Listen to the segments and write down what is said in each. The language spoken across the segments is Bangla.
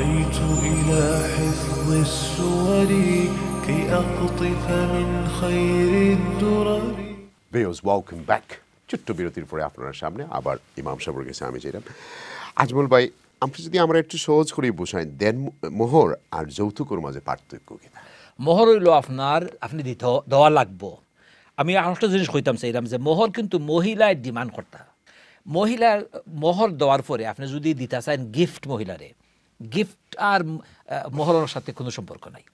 بغيت إلى حفظ السور كي أقطف من خير الدرر Viewers, welcome back. ছোট্ট বিরতির পরে আপনার সামনে আবার ইমাম সাহেবের কাছে আমি যেলাম আজমল ভাই আপনি যদি আমরা একটু সহজ করে বোঝাই দেন মোহর আর যৌতুকের মাঝে পার্থক্য কি মোহর হইল আপনার আপনি দিতে দেওয়া লাগবো আমি আরেকটা জিনিস কইতাম চাইলাম যে মোহর কিন্তু মহিলায় ডিমান্ড করতা মহিলার মোহর দেওয়ার পরে আপনি যদি দিতে চান গিফট মহিলারে গিফট আর মহরণের সাথে কোনো সম্পর্ক নাই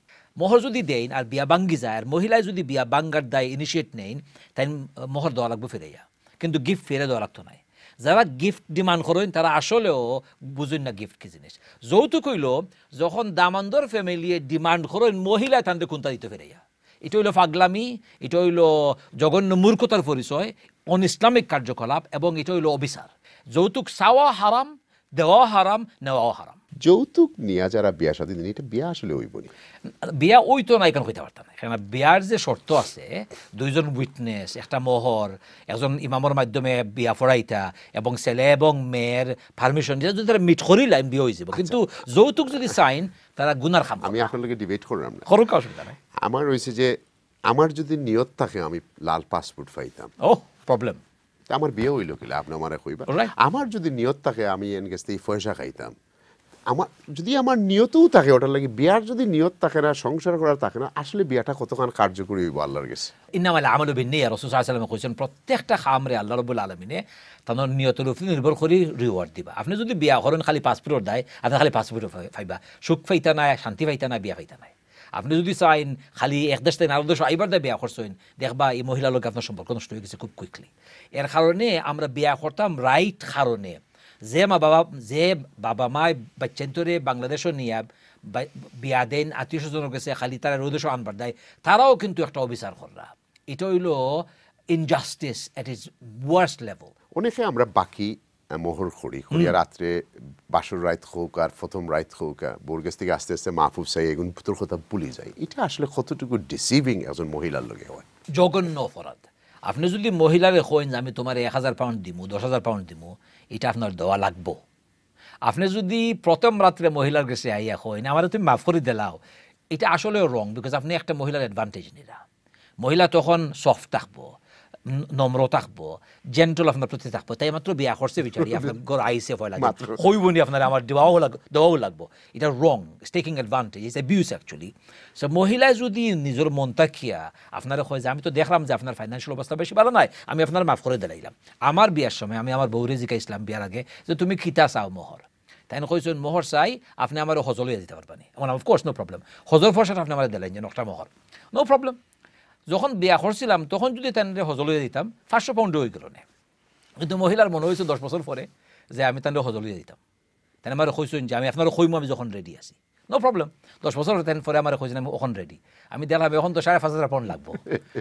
মোহর যদি দেন আর বিয়া বাঙ্গি যায় আর মহিলায় যদি বিয়া বাঙ্গার দায় ইনিশিয়েট নেন তাই মোহর দেওয়া লাগবে ফেরাইয়া কিন্তু গিফট ফেরে দেওয়া লাগতো নাই যারা গিফট ডিমান্ড করেন তারা আসলেও বুঝেন না গিফট কি জিনিস যৌতুক হইল যখন দামান্দর ফ্যামিলিয়ে ডিমান্ড করেন মহিলা তাদের কোনটা দিতে ফেরাইয়া এটা হইল ফাগলামি এটা হইল জঘন্য মূর্খতার পরিচয় অন ইসলামিক কার্যকলাপ এবং এটা হইল অবিচার যৌতুক চাওয়া হারাম দেওয়া হারাম নেওয়াও হারাম যৌতুক নিয়ে যারা বিয়া সাদী দিন এটা বিয়া আসলে ওই বলি বিয়া ওই তো না এখানে হইতে পারতাম না বিয়ার যে শর্ত আছে দুইজন উইটনেস একটা মোহর একজন ইমামর মাধ্যমে বিয়া ফরাইতা এবং ছেলে এবং মেয়ের পারমিশন দিয়ে যদি তারা মিট লাইন বিয়ে হয়ে যাব আচ্ছা। কিন্তু যৌতুক যদি চাইন তারা গুনার খাম আমি আপনার ডিবেট করলাম না করুক অসুবিধা নাই আমার হয়েছে যে আমার যদি নিয়ত থাকে আমি লাল পাসপোর্ট পাইতাম ও প্রবলেম আমার বিয়ে হইল কিলা আপনি আমার কইবা আমার যদি নিয়ত থাকে আমি এনগেস্তে পয়সা খাইতাম আমার যদি আমার নিয়তও থাকে ওটার লাগে বিয়ার যদি নিয়ত থাকে না সংসার করার থাকে না আসলে বিয়াটা কতক্ষণ কার্যকরী হইব আল্লাহর গেছে ইনামালে আমল বিন্নি রসুল সাল্লামে কৈছেন প্রত্যেকটা খামরে আল্লাহ রবুল আলমিনে তাদের নিয়তের উপরে নির্ভর করে রিওয়ার্ড দিবা আপনি যদি বিয়া করেন খালি পাসপোর্ট দেয় আপনার খালি পাসপোর্ট ফাইবা সুখ ফাইতা নাই শান্তি ফাইতা নাই বিয়া ফাইতা নাই আপনি যদি চাইন খালি এক দেশ থেকে আরো দেশ আইবার দেয় বিয়া করছেন দেখবা এই মহিলার লোক আপনার সম্পর্ক নষ্ট হয়ে গেছে খুব কুইকলি এর কারণে আমরা বিয়া করতাম রাইট কারণে যে মা বাবা যে বাবা মায় বাচ্চান্তরে বাংলাদেশও নিয়ে বিয়া দেন আত্মীয় স্বজনের গেছে খালি তারা রোদেশ আনবার দেয় তারাও কিন্তু একটা অবিচার কররা এটা হইল injustice it is worst level অনেকে আমরা বাকি মোহর করি করিয়া রাত্রে বাসর রাইত হোক আর প্রথম রাইত হোক বোরগেস থেকে আস্তে আস্তে মাহফুব সাই এগুন পুতুল কথা ভুলে যায় এটা আসলে কতটুকু ডিসিভিং একজন মহিলার লোকে হয় জঘন্য অপরাধ আপনি যদি মহিলারে কইন যে আমি তোমার এক হাজার পাউন্ড দিমু দশ হাজার পাউন্ড দিমু এটা আপনার দেওয়া লাগবো আপনি যদি প্রথম রাত্রে মহিলার কাছে আইয়া কইন আমার তুমি মাফ করে দিলাও এটা আসলেও রং বিকজ আপনি একটা মহিলার অ্যাডভান্টেজ নিলা মহিলা তখন সফট থাকবো নম্ৰ থাকিব জেণ্টল আপোনাৰ প্ৰতি থাকিব তাই মাত্ৰ বিয়া খৰচে বিচাৰি আপোনাৰ ঘৰ আহিছে ভয় লাগে হৈ বনি আপোনাৰ আমাৰ দেৱাও লাগিব দেৱাও লাগিব এতিয়া wrong is taking advantage is abuse actually so' মহিলাই যদি নিজৰ মন তাকিয়া আপনার হয় যে আমি তো দেখলাম যে আপনার ফাইন্যান্সিয়াল অবস্থা বেশি ভালো নাই আমি আপনার মাফ করে দিলাইলাম আমার বিয়ার সময় আমি আমার বৌরে জিকাইছিলাম বিয়ার আগে যে তুমি খিতা চাও মোহর তাই কইছেন মোহর চাই আপনি আমার হজলিয়া দিতে পারবেন অফকোর্স নো প্রবলেম হজর ফসাদ আপনি আমার দিলেন যে নকটা মোহর নো প্রবলেম যখন বিয়া করছিলাম তখন যদি তানরে হজলিয়ে দিতাম পাঁচশো পাউন্ড হয়ে গেল না কিন্তু মহিলার মনে হয়েছে দশ বছর পরে যে আমি তানরে হজলিয়ে দিতাম তেন আমার কইছেন যে আমি আপনার কইম আমি যখন রেডি আছি নো প্রবলেম দশ বছর তেন পরে আমার কইছেন আমি ওখান রেডি আমি দেখলাম এখন তো চাৰে পাঁচ হাজাৰ পাউণ্ড লাগবো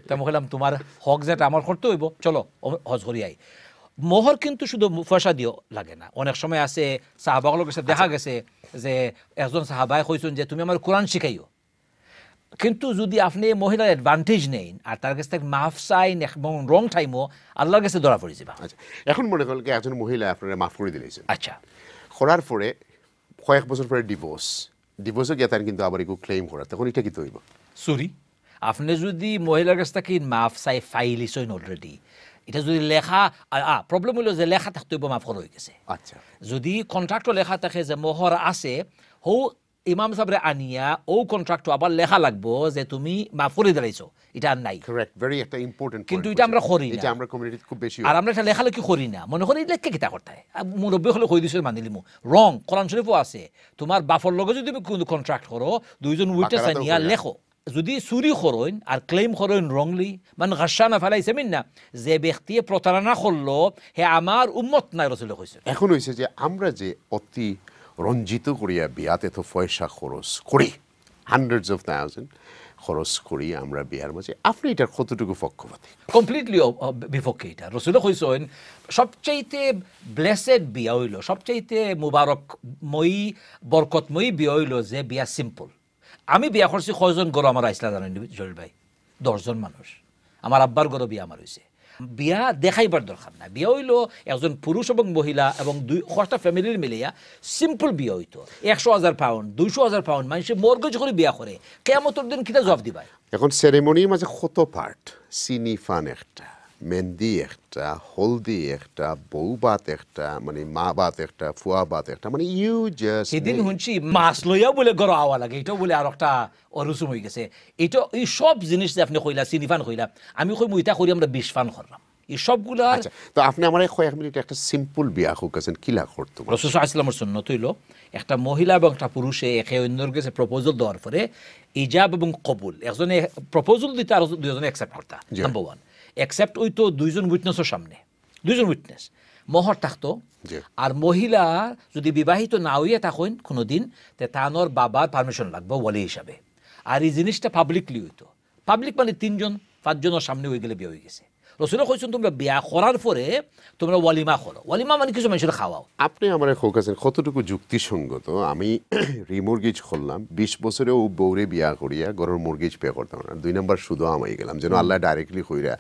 তা আমি কইলাম তোমার হক যেটা আমাৰ করতে হব চলো হজ করি আই মোহর কিন্তু শুধু পয়সা দিও লাগে না অনেক সময় আছে সাহাবাগুলোর কাছে দেখা গেছে যে একজন সাহাবায় কইছেন যে তুমি আমার কোরআন শিখাইও কিন্তু যদি আপনি মহিলার অ্যাডভান্টেজ নেই আর তার কাছ থেকে মাফ চাই এবং রং টাইমও আল্লাহর কাছে ধরা পড়ে যাবা আচ্ছা এখন মনে করলেন একজন মহিলা আপনারা মাফ করে দিলেছেন আচ্ছা করার পরে কয়েক বছর পরে ডিভোর্স ডিভোর্সে গিয়ে তার কিন্তু আবার একটু ক্লেম করা তখন এটা কি তৈব সরি আপনি যদি মহিলার কাছ থেকে মাফ চাই ফাইল ইসইন অলরেডি এটা যদি লেখা প্রবলেম হলো যে লেখা থাকতে মাফ হয়ে গেছে আচ্ছা যদি কন্ট্রাক্টও লেখা থাকে যে মোহর আছে হো ইমাম সাবরে আনিয়া ও কন্ট্রাক্ট আবার লেখা লাগবো যে তুমি মাফুরে দাঁড়াইছো এটা নাই কারেক্ট ভেরি একটা ইম্পর্টেন্ট কিন্তু এটা আমরা করি না এটা আমরা কমিউনিটিতে খুব বেশি আর আমরা এটা লেখা লেখি করি না মনে করি লেখকে কিতা করতে মুরব্বী হলে কই দিছো মানি লিমু রং কোরআন শরীফও আছে তোমার বাফর লগে যদি কোনো কন্ট্রাক্ট করো দুইজন উইটনেস আনিয়া হ্যাঁ। লেখো যদি চুরি করইন আর ক্লেম করইন রংলি মানে ঘাসা না ফেলাইছে মিন না যে ব্যক্তিয়ে প্রতারণা করলো হে আমার উন্মত নাই রসুল কইছে এখন হইছে যে আমরা যে অতি রঞ্জিত করিয়া বিয়াতে তো পয়সা খরচ করি হান্ড্রেডস অফ থাউজেন্ড খরচ করি আমরা বিয়ার মাঝে আপনি এটার কতটুকু পক্ষপাতী কমপ্লিটলি বিপক্ষে এটা রসুলে কইসেন সবচাইতে ব্লেসেড বিয়া হইল সবচাইতে মুবারকময়ী বরকতময়ী বিয়া হইল যে বিয়া সিম্পল আমি বিয়া করছি কয়জন গরু আমার আইসলা জানেন জলবাই ভাই দশজন মানুষ আমার আব্বার গরু বিয়া আমার হয়েছে বিয়া দেখাইবার দরকার না বিয়া হইলো একজন পুরুষ এবং মহিলা এবং দুই খরচা ফ্যামিলির মিলিয়া সিম্পল বিয়া হইতো একশো হাজার পাউন্ড দুইশো হাজার পাউন্ড মানুষ মর্গজ করে বিয়া করে কেমতর দিন কিতা জবাব দিবাই এখন সেরেমনির মাঝে কত পার্ট সিনি ফান একটা মেহেন্দি একটা হলদি একটা বউ বাত একটা মানে মা বাত একটা ফুয়া বাত একটা মানে ইউ জাস্ট সেদিন শুনছি মাছ লইয়াও বলে গড় আওয়া লাগে এটাও বলে আর একটা অরুচুম হয়ে গেছে এটা এই সব জিনিস যে আপনি কইলা চিনিফান কইলা আমি কই মুইতা করি আমরা বিশ ফান করলাম এই সবগুলো আচ্ছা, তো আপনি আমার মিনিট একটা সিম্পল বিয়া হোক আছেন কিলা করতো রসুল আসলামের সুন্নত হইল একটা মহিলা এবং একটা পুরুষে একে অন্যর কাছে প্রপোজাল দেওয়ার পরে ইজাব এবং কবুল একজনে প্রপোজাল দিতে আর দুজনে অ্যাকসেপ্ট করতা নাম্বার ওয়ান এক্সেপ্ট ওই তো দুইজন উইটনেসও সামনে দুইজন উইটনেস মহর থাকতো আর মহিলা যদি বিবাহিত না হইয়া থাকেন কোনো দিন তে তানোর বাবার পারমিশন লাগবে ওয়ালি হিসাবে আর এই জিনিসটা পাবলিকলি হইতো পাবলিক মানে তিনজন পাঁচজনের সামনে হয়ে গেলে বিয়ে হয়ে গেছে রসুল কইছেন তোমরা বিয়া করার পরে তোমরা ওয়ালিমা করো ওয়ালিমা মানে কিছু মানুষের খাওয়াও আপনি আমার খোকাছেন কতটুকু যুক্তিসঙ্গত আমি রিমর্গিজ করলাম বিশ বছরেও বৌরে বিয়া করিয়া গরুর মুরগিজ পে করতাম না দুই নম্বর শুধু আমাই গেলাম যেন আল্লাহ ডাইরেক্টলি কইরা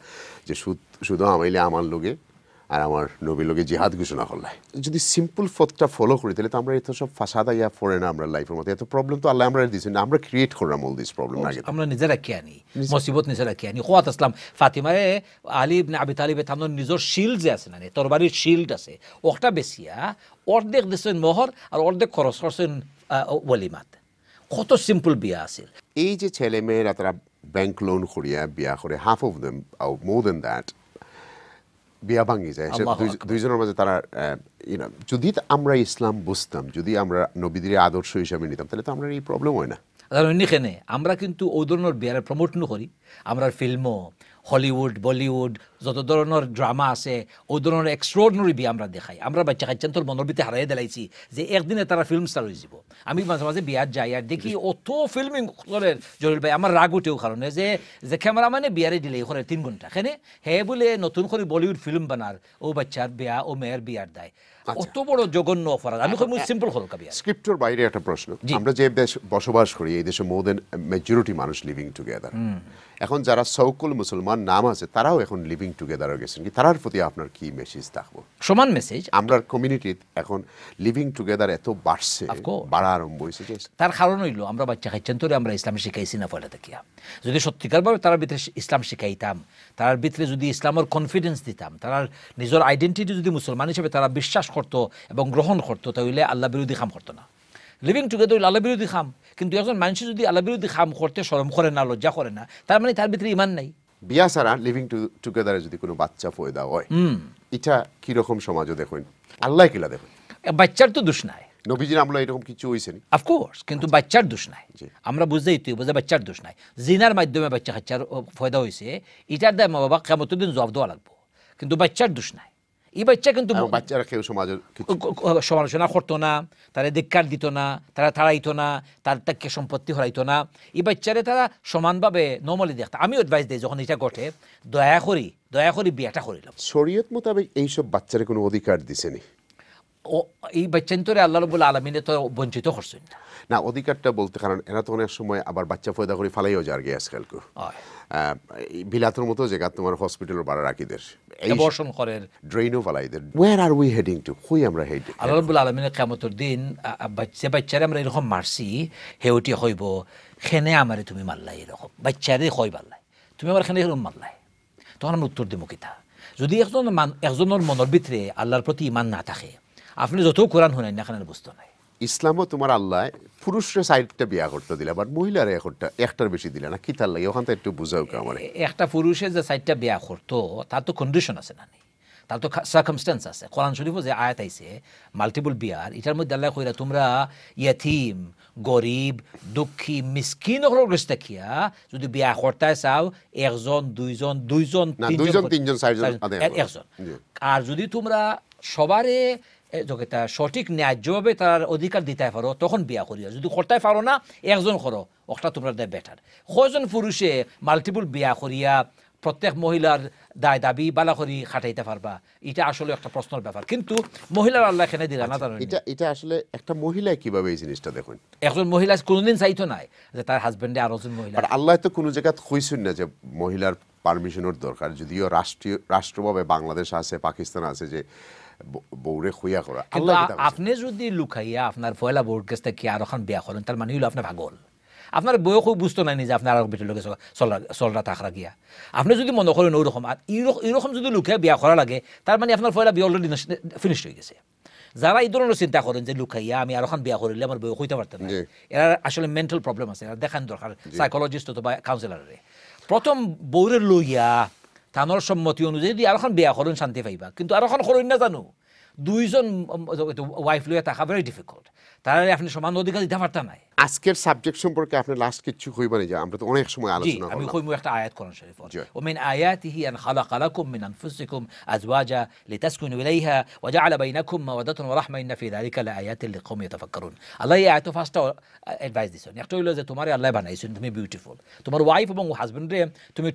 যে সুদ শুধু আমাইলে আমার লোকে আর আমার নবীর লোকে জিহাদ ঘোষণা করলে যদি সিম্পল ফথটা ফলো করি তাহলে তো আমরা এত সব ফাসাদা ইয়া ফোরে না আমরা লাইফের মধ্যে এত প্রবলেম তো আল্লাহ আমরা না আমরা ক্রিয়েট করলাম অল দিস প্রবলেম আগে আমরা নিজেরা কে আনি মসিবত নিজেরা কে আনি কোয়াত আসলাম ফাতিমারে আলী ইবনে আবি তালিবে তামন নিজের শিল্ড যে আছে না তরবারির শিল্ড আছে ওটা বেশিয়া অর্ধেক দিছেন মোহর আর অর্ধেক খরচ করছেন ওয়ালিমাত কত সিম্পল বিয়া আছে এই যে ছেলে মেয়েরা তারা ব্যাংক লোন করিয়া বিয়া করে half of them more than that বিয়া ভাঙি যায় দুইজনের মাঝে তারা যদি আমরা ইসলাম বুঝতাম যদি আমরা নবীদের আদর্শ হিসাবে নিতাম তাহলে তো আমরা এই প্রবলেম হয় না অন্যখানে আমরা কিন্তু ওই ধরনের বিয়ার প্রমোট করি আমরা ফিল্মও হলিউড বলিউড যত ধরনের ড্রামা আছে ও ধরনের এক্সট্রডনারি বিয়ে আমরা দেখাই আমরা বাচ্চা কাচ্চান তোর মনের ভিতরে হারাই দিলাইছি যে একদিনে তারা ফিল্ম স্টার হয়ে যাব আমি মাঝে মাঝে বিয়ার যাই আর দেখি অত ফিল্মিং করেন জলিল ভাই আমার রাগ উঠেও কারণে যে যে ক্যামেরা মানে বিয়ারে দিলেই করে তিন ঘন্টা হ্যাঁ হে বলে নতুন করে বলিউড ফিল্ম বানার ও বাচ্চার বিয়া ও মেয়ের বিয়ার দেয় আচ্ছা। অত বড় জঘন্য অপরাধ আমি খুব সিম্পল আচ্ছা। হল কাবিয়া স্ক্রিপ্টের বাইরে একটা প্রশ্ন আমরা যে দেশ বসবাস করি এই দেশে মোর দেন মেজরিটি মানুষ লিভিং টুগেদার এখন যারা সৌকুল মুসলমান নাম আছে তারাও এখন লিভিং লিভিং টুগেদার হয়ে গেছেন কি তার প্রতি আপনার কি মেসেজ থাকবো সমান মেসেজ আমরা কমিউনিটি এখন লিভিং টুগেদার এত বাড়ছে বাড়া আরম্ভ হয়েছে তার কারণ হইলো আমরা বাচ্চা খাইছেন তোরে আমরা ইসলাম শিখাইছি না ফলে থাকিয়া যদি সত্যিকারভাবে তার ভিতরে ইসলাম শিখাইতাম তার ভিতরে যদি ইসলামের কনফিডেন্স দিতাম তার নিজের আইডেন্টিটি যদি মুসলমান হিসেবে তারা বিশ্বাস করতো এবং গ্রহণ করতো তাহলে আল্লাহ বিরোধী খাম করতো না লিভিং টুগেদার হইলে আল্লাহ বিরোধী খাম কিন্তু একজন মানুষ যদি আল্লাহ বিরোধী খাম করতে সরম করে না লজ্জা করে না তার মানে তার ভিতরে ইমান নাই বিয়া ছাড়া লিভিং টু টুগেদারে যদি কোনো বাচ্চা পয়দা হয় এটা কিরকম সমাজও দেখুন আল্লাহ কিলা দেখেন বাচ্চার তো দোষ নাই নবীজির আমলা এরকম কিছু হয়েছে অফকোর্স কিন্তু আচ্ছা। বাচ্চার দোষ নাই আমরা বুঝতেই তুই বুঝে বাচ্চার দোষ নাই জিনার মাধ্যমে বাচ্চা খাচ্চার ফয়দা হয়েছে এটার দায় মা বাবা কেমন দিন জবাব দেওয়া লাগবো কিন্তু বাচ্চার দোষ নাই এই বাচ্চা কিন্তু বাচ্চারা কেউ সমাজের সমালোচনা করতো না তারা ধিক্ষার দিত না তারা তাড়াইতো না তার তাকে সম্পত্তি হরাইতো না এই বাচ্চারে তারা সমানভাবে নর্মালি দেখতো আমি অ্যাডভাইস দিই যখন এটা ঘটে দয়া করি দয়া করি বিয়েটা করিলাম শরীয়ত মোতাবেক এইসব বাচ্চারে কোনো অধিকার দিছেনি এই বাচ্চান্তরে আল্লাহ রবুল আলমিনে তো বঞ্চিত করছেন না অধিকারটা বলতে কারণ এরা তো অনেক সময় আবার বাচ্চা ফয়দা করে ফালাইও যার গিয়ে আজকালকে বিলাতর মতো জায়গা তোমার হসপিটাল বাড়া রাখি দেশ বর্ষণ করেন ড্রেনও ফালাই দেন where are we heading to হুই আমরা হেড আল্লাহ রবুল আলমিনের কেমতর দিন বাচ্চা বাচ্চারে আমরা এরকম মারছি হেউটি হইব খেনে আমারে তুমি মারলাই এরকম বাচ্চারে হয় মারলাই তুমি আমার খেনে এরকম মারলাই তখন আমরা উত্তর দিব কিতা যদি একজন একজনের মনের ভিতরে আল্লাহর প্রতি ইমান না থাকে আপনি যত কোরআন শুনেন না কেন বুঝতে নাই ইসলামও তোমার আল্লাহ পুরুষের সাইডটা বিয়া করতে দিলে বাট মহিলার একটা একটার বেশি দিলে না কি তার লাগে ওখান থেকে একটু বুঝাও কেউ আমার একটা পুরুষের যে সাইডটা বিয়া করতো তার তো কন্ডিশন আছে না তার তো সার্কামস্টেন্স আছে কোরআন শরীফও যে আয়াত আইসে মাল্টিপল বিয়ার এটার মধ্যে আল্লাহ কইরা তোমরা ইয়াথিম গরিব দুঃখী মিসকিন সকলের কাছে যদি বিয়া কর্তায় চাও একজন দুইজন দুইজন তিনজন একজন আর যদি তোমরা সবারে যোগেতা সঠিক ন্যায্যভাবে তার অধিকার দিতে পারো তখন বিয়া করিও যদি করতে পারো না একজন করো ওটা তোমরা দেয় বেটার কজন পুরুষে মাল্টিপুল বিয়া করিয়া প্রত্যেক মহিলার দায় দাবি বালা করি খাটাইতে পারবা এটা আসলে একটা প্রশ্নের ব্যাপার কিন্তু মহিলার আল্লাহ এখানে দিলা না আচ্ছা, এটা এটা আসলে একটা মহিলায় কিভাবে এই জিনিসটা দেখুন একজন মহিলা কোনোদিন চাইতো নাই যে তার হাজবেন্ডে আরো জন মহিলা আল্লাহ তো কোনো জায়গায় কইছেন না যে মহিলার পারমিশনের দরকার যদিও রাষ্ট্রীয় রাষ্ট্রভাবে বাংলাদেশ আছে পাকিস্তান আছে যে বৌরে খুঁয়া করা আপনি যদি লুকাইয়া আপনার পয়লা বৌর কাছ থেকে আর এখন বিয়া করেন তার মানে আপোনাৰ আপনি ভাগল আপনার বয়সও বুঝতে নাই যে আপোনাৰ আরো ভিতর লোকে চলরা তাকরা গিয়া যদি মনে করেন ওইরকম আর যদি লুকাইয়া বিয়া কৰা লাগে তার মানে আপনার পয়লা বিয়া অলরেডি ফিনিশ হয়ে গেছে যারা এই ধরনের চিন্তা করেন যে লুকাইয়া আমি আরোখান বিয়া করিলে আমার বয়স হইতে পারতাম না এরা আসলে মেন্টাল প্রবলেম আছে এরা দেখান দরকার সাইকোলজিস্ট বা কাউন্সিলারে প্রথম বউরে লইয়া ধানৰ সন্মতি অনুযায়ী যদি আরোখন বিয়া করুন শান্তি পাইবা কিন্তু আৰু করুন না জানো দুইজন ওয়াইফ লয়ে থাকা ভেরি ডিফিকাল্ট তারা আপনি সমান অধিকার দিতে পারতা নাই আজকের সাবজেক্ট সম্পর্কে আপনি লাস্ট কিছু কই কইবা যা আমরা তো অনেক সময় আলোচনা আমি কইমু একটা আয়াত কোরআন শরীফ ও মিন আয়াতিহি আন খালাকা লাকুম মিন আনফুসিকুম আজওয়াজা লিতাসকুনু ইলাইহা ওয়া জাআলা বাইনাকুম মাওয়াদাতান ওয়া রাহমা ইন্না ফি যালিকা লাআয়াতিন লিকওম ইয়াতাফাক্কারুন আল্লাহ এই আয়াত ফার্স্ট অ্যাডভাইস দিছেন একটা হইলো যে তোমার আল্লাহ বানাইছেন তুমি বিউটিফুল তোমার ওয়াইফ এবং হাজবেন্ডরে তুমি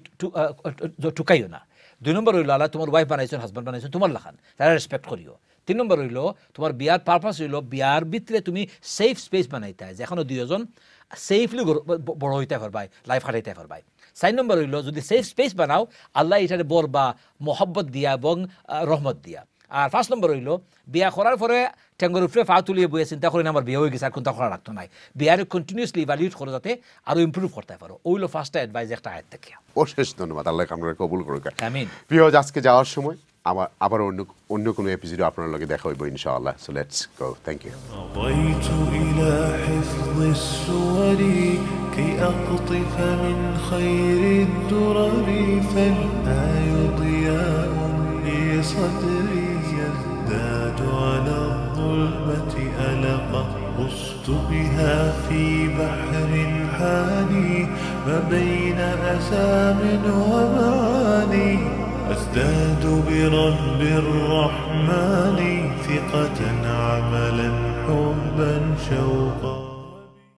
টুকাইও না দুই নম্বর হইলো আল্লাহ তোমার ওয়াইফ বানাইছেন হাজবেন্ড বানাইছেন তোমার লাখান তারা রেসপেক্ট করিও তিন নম্বর হইল তোমার বিয়ার পারপাস হইল বিয়ার ভিতরে তুমি সেফ স্পেস বানাইতে যে এখনও দুজন সেফলি বড় হইতে পারবাই লাইফ হারাইতে পারবাই চার নম্বর হইল যদি সেফ স্পেস বানাও আল্লাহ এটারে বর বা মহব্বত দিয়া এবং রহমত দিয়া আর পাঁচ নম্বর হইল বিয়া করার পরে ঠেঙ্গর উপরে পা তুলিয়ে বইয়ে চিন্তা করেন আমার বিয়ে হয়ে গেছে আর কোনটা করা রাখতো নাই বিয়ারে কন্টিনিউসলি ইভালিউট করে যাতে আরো ইম্প্রুভ করতে পারো ওইলো ফার্স্ট অ্যাডভাইস একটা আয়াত থেকে অশেষ ধন্যবাদ আল্লাহ আমরা কবুল করুক আমিন প্রিয় আজকে যাওয়ার সময় আবার অন্য অন্য কোন এপিসোড আপনারা লগে দেখা হইব ইনশাআল্লাহ so let's go thank you قضيت إلى حفظ السور كي أقطف من خير الدرر فالآي ضياء لصدري يزداد على الظلمة ألقا غصت بها في بحر حاني ما بين أسام ومعاني أزداد برب الرحمن ثقة عملا حبا شوقا